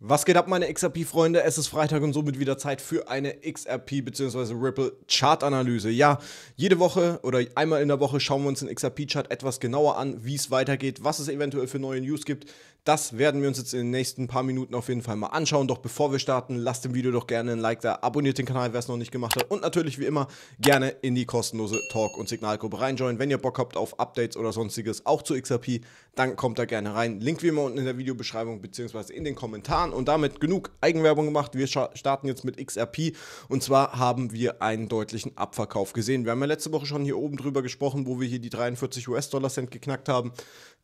Was geht ab, meine XRP-Freunde? Es ist Freitag und somit wieder Zeit für eine XRP bzw. Ripple Chart-Analyse. Ja, jede Woche oder einmal in der Woche schauen wir uns den XRP-Chart etwas genauer an, wie es weitergeht, was es eventuell für neue News gibt. Das werden wir uns jetzt in den nächsten paar Minuten auf jeden Fall mal anschauen. Doch bevor wir starten, lasst dem Video doch gerne ein Like da, abonniert den Kanal, wer es noch nicht gemacht hat und natürlich wie immer gerne in die kostenlose Talk- und Signalgruppe reinjoinen. Wenn ihr Bock habt auf Updates oder sonstiges, auch zu XRP, dann kommt da gerne rein. Link wie immer unten in der Videobeschreibung bzw. in den Kommentaren fahren und damit genug Eigenwerbung gemacht. Wir starten jetzt mit XRP und zwar haben wir einen deutlichen Abverkauf gesehen. Wir haben ja letzte Woche schon hier oben drüber gesprochen, wo wir hier die 43 US-Dollar-Cent geknackt haben.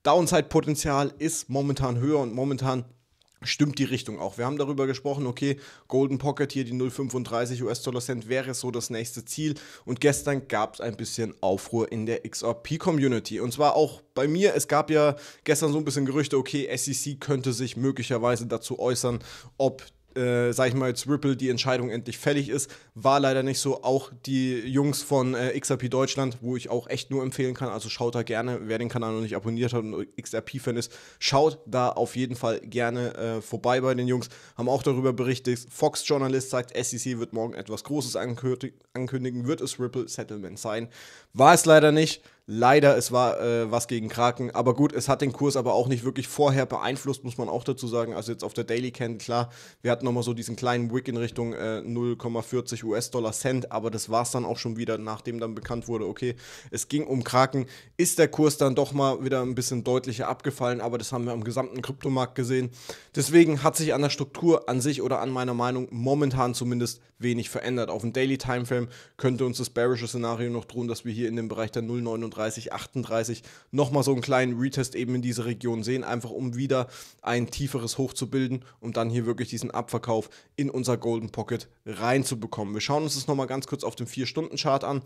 Downside-Potenzial ist momentan höher und momentan stimmt die Richtung auch. Wir haben darüber gesprochen, okay, Golden Pocket hier, die 0,35 US-Dollar Cent wäre so das nächste Ziel. Und gestern gab es ein bisschen Aufruhr in der XRP-Community. Und zwar auch bei mir. Es gab ja gestern so ein bisschen Gerüchte, okay, SEC könnte sich möglicherweise dazu äußern, ob äh, sag ich mal, jetzt Ripple die Entscheidung endlich fällig ist. War leider nicht so. Auch die Jungs von äh, XRP Deutschland, wo ich auch echt nur empfehlen kann, also schaut da gerne, wer den Kanal noch nicht abonniert hat und XRP-Fan ist, schaut da auf jeden Fall gerne äh, vorbei bei den Jungs. Haben auch darüber berichtet. Fox-Journalist sagt, SEC wird morgen etwas Großes ankündigen, wird es Ripple Settlement sein. War es leider nicht. Leider, es war äh, was gegen Kraken. Aber gut, es hat den Kurs aber auch nicht wirklich vorher beeinflusst, muss man auch dazu sagen. Also jetzt auf der Daily Can, klar, wir hatten nochmal so diesen kleinen Wick in Richtung äh, 0,40 US-Dollar Cent, aber das war es dann auch schon wieder, nachdem dann bekannt wurde, okay, es ging um Kraken, ist der Kurs dann doch mal wieder ein bisschen deutlicher abgefallen, aber das haben wir am gesamten Kryptomarkt gesehen. Deswegen hat sich an der Struktur an sich oder an meiner Meinung momentan zumindest wenig verändert. Auf dem Daily Timeframe könnte uns das bearische Szenario noch drohen, dass wir hier in dem Bereich der 0,39 37, 38 nochmal so einen kleinen Retest eben in diese Region sehen, einfach um wieder ein tieferes Hoch zu bilden und dann hier wirklich diesen Abverkauf in unser Golden Pocket reinzubekommen. Wir schauen uns das nochmal ganz kurz auf dem 4-Stunden-Chart an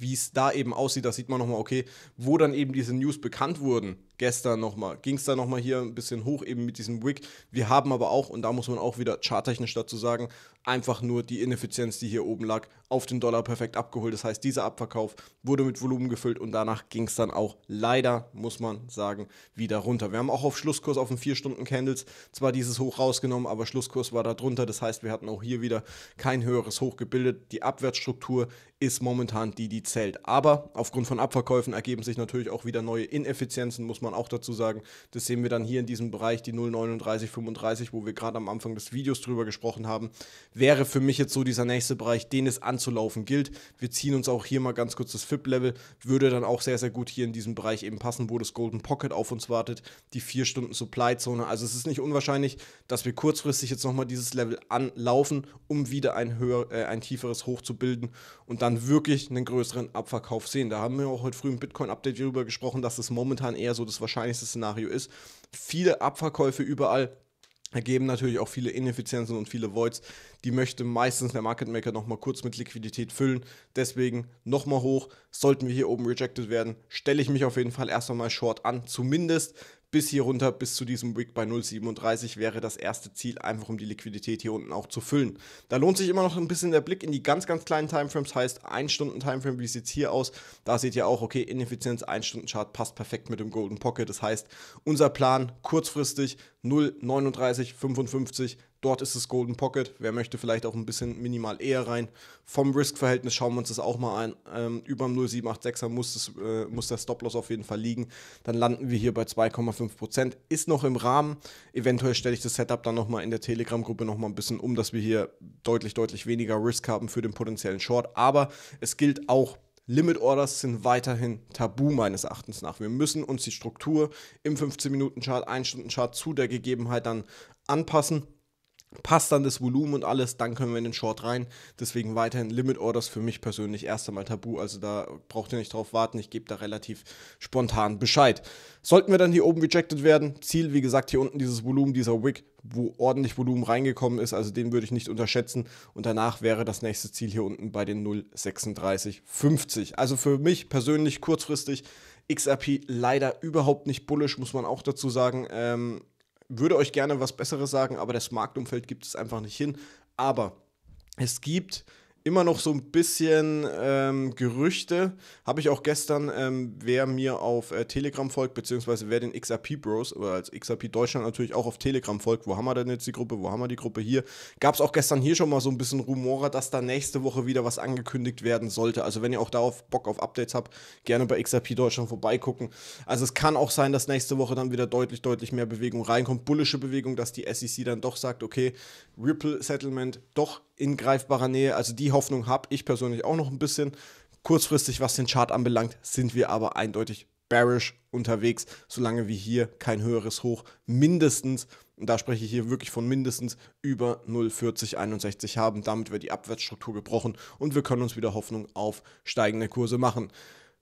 wie es da eben aussieht, da sieht man nochmal, okay, wo dann eben diese News bekannt wurden, gestern nochmal, ging es da nochmal hier ein bisschen hoch eben mit diesem Wick. Wir haben aber auch, und da muss man auch wieder charttechnisch dazu sagen, einfach nur die Ineffizienz, die hier oben lag, auf den Dollar perfekt abgeholt. Das heißt, dieser Abverkauf wurde mit Volumen gefüllt und danach ging es dann auch leider, muss man sagen, wieder runter. Wir haben auch auf Schlusskurs auf den 4-Stunden-Candles zwar dieses Hoch rausgenommen, aber Schlusskurs war da drunter. Das heißt, wir hatten auch hier wieder kein höheres Hoch gebildet. Die Abwärtsstruktur ist momentan die, die zählt. Aber aufgrund von Abverkäufen ergeben sich natürlich auch wieder neue Ineffizienzen, muss man man auch dazu sagen. Das sehen wir dann hier in diesem Bereich, die 03935, wo wir gerade am Anfang des Videos drüber gesprochen haben, wäre für mich jetzt so dieser nächste Bereich, den es anzulaufen gilt. Wir ziehen uns auch hier mal ganz kurz das FIP-Level, würde dann auch sehr, sehr gut hier in diesem Bereich eben passen, wo das Golden Pocket auf uns wartet, die 4 Stunden Supply-Zone. Also es ist nicht unwahrscheinlich, dass wir kurzfristig jetzt nochmal dieses Level anlaufen, um wieder ein, höher, äh, ein tieferes Hoch zu bilden und dann wirklich einen größeren Abverkauf sehen. Da haben wir auch heute früh im Bitcoin-Update darüber gesprochen, dass es momentan eher so das das wahrscheinlichste Szenario ist. Viele Abverkäufe überall ergeben natürlich auch viele Ineffizienzen und viele Voids. Die möchte meistens der Market Maker nochmal kurz mit Liquidität füllen. Deswegen nochmal hoch. Sollten wir hier oben rejected werden, stelle ich mich auf jeden Fall erst einmal short an. Zumindest bis hier runter, bis zu diesem Wick bei 0,37 wäre das erste Ziel, einfach um die Liquidität hier unten auch zu füllen. Da lohnt sich immer noch ein bisschen der Blick in die ganz, ganz kleinen Timeframes, heißt 1 Stunden Timeframe, wie sieht es hier aus? Da seht ihr auch, okay, Ineffizienz 1 Stunden Chart passt perfekt mit dem Golden Pocket. Das heißt, unser Plan kurzfristig 039 55. Dort ist das Golden Pocket. Wer möchte vielleicht auch ein bisschen minimal eher rein. Vom Risk-Verhältnis schauen wir uns das auch mal an. Ähm, über dem 0786er muss, das, äh, muss der Stop-Loss auf jeden Fall liegen. Dann landen wir hier bei 2,5%. Ist noch im Rahmen. Eventuell stelle ich das Setup dann nochmal in der Telegram-Gruppe nochmal ein bisschen um, dass wir hier deutlich, deutlich weniger Risk haben für den potenziellen Short. Aber es gilt auch Limit Orders sind weiterhin tabu meines Erachtens nach. Wir müssen uns die Struktur im 15-Minuten-Chart, 1-Stunden-Chart zu der Gegebenheit dann anpassen passt dann das Volumen und alles, dann können wir in den Short rein. Deswegen weiterhin Limit Orders für mich persönlich erst einmal tabu. Also da braucht ihr nicht drauf warten. Ich gebe da relativ spontan Bescheid. Sollten wir dann hier oben rejected werden, Ziel, wie gesagt, hier unten dieses Volumen, dieser Wick, wo ordentlich Volumen reingekommen ist. Also den würde ich nicht unterschätzen. Und danach wäre das nächste Ziel hier unten bei den 0,3650. Also für mich persönlich kurzfristig XRP leider überhaupt nicht bullish, muss man auch dazu sagen. Ähm, würde euch gerne was Besseres sagen, aber das Marktumfeld gibt es einfach nicht hin. Aber es gibt immer noch so ein bisschen ähm, Gerüchte. Habe ich auch gestern, ähm, wer mir auf äh, Telegram folgt, beziehungsweise wer den XRP Bros oder als XRP Deutschland natürlich auch auf Telegram folgt, wo haben wir denn jetzt die Gruppe, wo haben wir die Gruppe hier, gab es auch gestern hier schon mal so ein bisschen Rumore, dass da nächste Woche wieder was angekündigt werden sollte. Also wenn ihr auch darauf Bock auf Updates habt, gerne bei XRP Deutschland vorbeigucken. Also es kann auch sein, dass nächste Woche dann wieder deutlich, deutlich mehr Bewegung reinkommt, bullische Bewegung, dass die SEC dann doch sagt, okay, Ripple Settlement doch in greifbarer Nähe. Also die Hoffnung habe ich persönlich auch noch ein bisschen. Kurzfristig, was den Chart anbelangt, sind wir aber eindeutig bearish unterwegs, solange wir hier kein höheres Hoch mindestens, und da spreche ich hier wirklich von mindestens, über 0,4061 haben. Damit wird die Abwärtsstruktur gebrochen und wir können uns wieder Hoffnung auf steigende Kurse machen.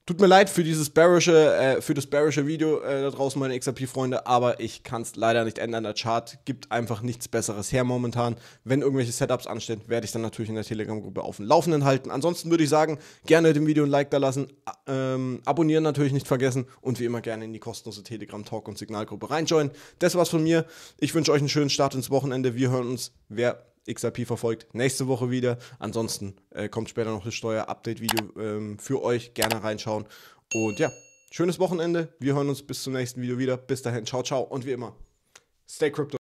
Tut mir leid für dieses bearische, äh, für das bearische Video äh, da draußen, meine XRP-Freunde, aber ich kann es leider nicht ändern. Der Chart gibt einfach nichts Besseres her momentan. Wenn irgendwelche Setups anstehen, werde ich dann natürlich in der Telegram-Gruppe auf dem Laufenden halten. Ansonsten würde ich sagen, gerne dem Video ein Like da lassen, ähm, abonnieren natürlich nicht vergessen und wie immer gerne in die kostenlose Telegram-Talk- und Signalgruppe reinjoinen. Das war's von mir. Ich wünsche euch einen schönen Start ins Wochenende. Wir hören uns. Wer XRP verfolgt, nächste Woche wieder. Ansonsten äh, kommt später noch das Steuer-Update-Video ähm, für euch. Gerne reinschauen. Und ja, schönes Wochenende. Wir hören uns bis zum nächsten Video wieder. Bis dahin, ciao, ciao. Und wie immer, stay crypto.